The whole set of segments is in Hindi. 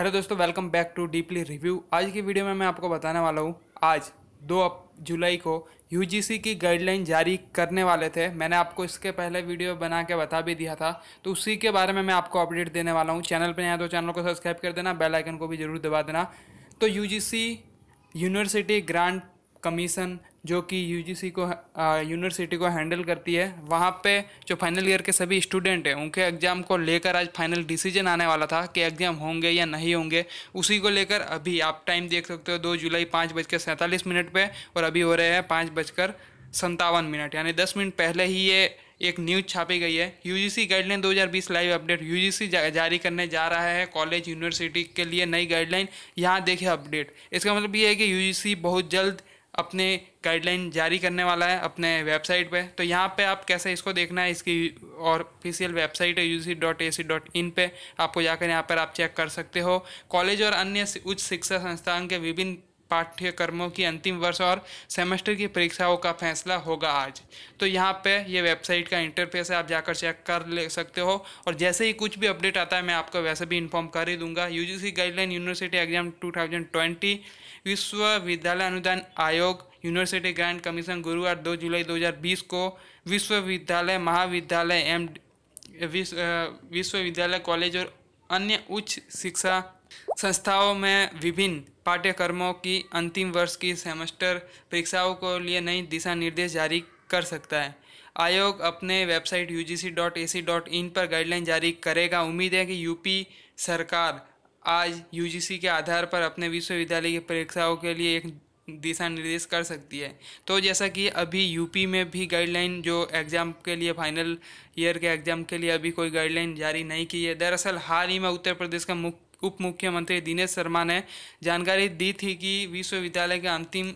हेलो दोस्तों welcome back to deeply review आज की वीडियो में मैं आपको बताने वाला हूँ आज दो जुलाई को यू की गाइडलाइन जारी करने वाले थे मैंने आपको इसके पहले वीडियो बना के बता भी दिया था तो उसी के बारे में मैं आपको अपडेट देने वाला हूँ चैनल पर नया तो चैनल को सब्सक्राइब कर देना बेलाइकन को भी ज़रूर दबा देना तो यू यूनिवर्सिटी ग्रांट कमीशन जो कि यूजीसी को यूनिवर्सिटी को हैंडल करती है वहाँ पे जो फाइनल ईयर के सभी स्टूडेंट हैं उनके एग्ज़ाम को लेकर आज फाइनल डिसीजन आने वाला था कि एग्ज़ाम होंगे या नहीं होंगे उसी को लेकर अभी आप टाइम देख सकते हो दो जुलाई पाँच बजकर सैंतालीस मिनट पर और अभी हो रहे हैं पाँच बजकर संतावन मिनट यानी दस मिनट पहले ही ये एक न्यूज़ छापी गई है यूजीसी गाइडलाइन 2020 लाइव अपडेट यू जा, जारी करने जा रहा है कॉलेज यूनिवर्सिटी के लिए नई गाइडलाइन यहाँ देखिए अपडेट इसका मतलब ये है कि यू बहुत जल्द अपने गाइडलाइन जारी करने वाला है अपने वेबसाइट पे तो यहाँ पे आप कैसे इसको देखना है इसकी और ऑफिशियल वेबसाइट है U C dot A C dot in पर आपको जाकर यहाँ पर आप चेक कर सकते हो कॉलेज और अन्य उच्च शिक्षा संस्थान के विभिन्न पाठ्यक्रमों की अंतिम वर्ष और सेमेस्टर की परीक्षाओं का फैसला होगा आज तो यहाँ पे ये वेबसाइट का इंटरफेस है आप जाकर चेक कर ले सकते हो और जैसे ही कुछ भी अपडेट आता है मैं आपको वैसे भी इन्फॉर्म कर ही दूंगा यूजीसी गाइडलाइन यूनिवर्सिटी एग्जाम 2020 विश्वविद्यालय अनुदान आयोग यूनिवर्सिटी ग्रांट कमीशन गुरुवार दो जुलाई दो को विश्वविद्यालय महाविद्यालय एम विश्वविद्यालय कॉलेज और अन्य उच्च शिक्षा संस्थाओं में विभिन्न पाठ्यक्रमों की अंतिम वर्ष की सेमेस्टर परीक्षाओं को लिए नई दिशा निर्देश जारी कर सकता है आयोग अपने वेबसाइट यू पर गाइडलाइन जारी करेगा उम्मीद है कि यूपी सरकार आज यूजीसी के आधार पर अपने विश्वविद्यालय की परीक्षाओं के लिए एक दिशा निर्देश कर सकती है तो जैसा कि अभी यूपी में भी गाइडलाइन जो एग्ज़ाम के लिए फाइनल ईयर के एग्ज़ाम के लिए अभी कोई गाइडलाइन जारी नहीं की है दरअसल हाल ही में उत्तर प्रदेश का मुख्य उप मुख्यमंत्री दिनेश शर्मा ने जानकारी दी थी कि विश्वविद्यालय के अंतिम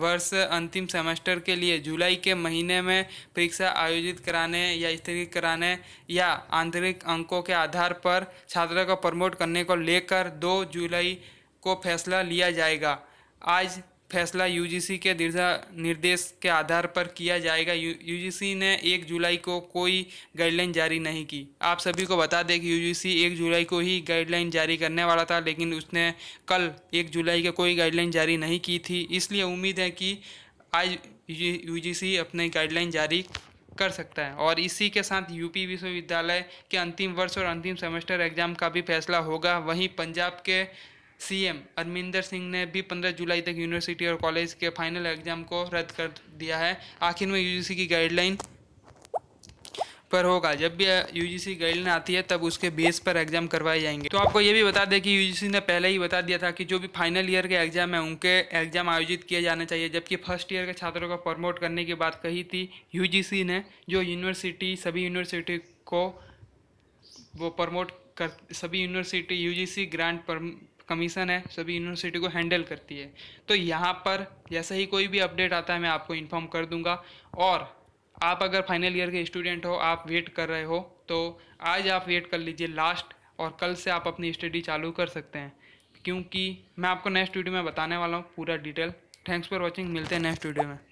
वर्ष अंतिम सेमेस्टर के लिए जुलाई के महीने में परीक्षा आयोजित कराने या स्थगित कराने या आंतरिक अंकों के आधार पर छात्रों को प्रमोट करने को लेकर 2 जुलाई को फैसला लिया जाएगा आज फैसला यूजीसी के दिशा निर्देश के आधार पर किया जाएगा यू यूजीसी ने एक जुलाई को कोई गाइडलाइन जारी नहीं की आप सभी को बता दें कि यूजीसी एक जुलाई को ही गाइडलाइन जारी करने वाला था लेकिन उसने कल एक जुलाई को कोई गाइडलाइन जारी नहीं की थी इसलिए उम्मीद है कि आज यू अपने गाइडलाइन जारी कर सकता है और इसी के साथ यूपी विश्वविद्यालय के अंतिम वर्ष और अंतिम सेमेस्टर एग्जाम का भी फैसला होगा वहीं पंजाब के सीएम अरमिंदर सिंह ने भी 15 जुलाई तक यूनिवर्सिटी और कॉलेज के फाइनल एग्जाम को रद्द कर दिया है आखिर में यूजीसी की गाइडलाइन पर होगा जब भी यूजीसी गाइडलाइन आती है तब उसके बेस पर एग्जाम करवाए जाएंगे तो आपको ये भी बता दें कि यूजीसी ने पहले ही बता दिया था कि जो भी फाइनल ईयर के एग्जाम है उनके एग्जाम आयोजित किए जाने चाहिए जबकि फर्स्ट ईयर के छात्रों को प्रमोट करने की बात कही थी यू ने जो यूनिवर्सिटी सभी यूनिवर्सिटी को वो प्रमोट कर सभी यूनिवर्सिटी यूजीसी ग्रांट कमीशन है सभी यूनिवर्सिटी को हैंडल करती है तो यहाँ पर जैसे ही कोई भी अपडेट आता है मैं आपको इन्फॉर्म कर दूंगा और आप अगर फाइनल ईयर के स्टूडेंट हो आप वेट कर रहे हो तो आज आप वेट कर लीजिए लास्ट और कल से आप अपनी स्टडी चालू कर सकते हैं क्योंकि मैं आपको नेक्स्ट वीडियो में बताने वाला हूँ पूरा डिटेल थैंक्स फॉर वॉचिंग मिलते हैं नेक्स्ट वीडियो में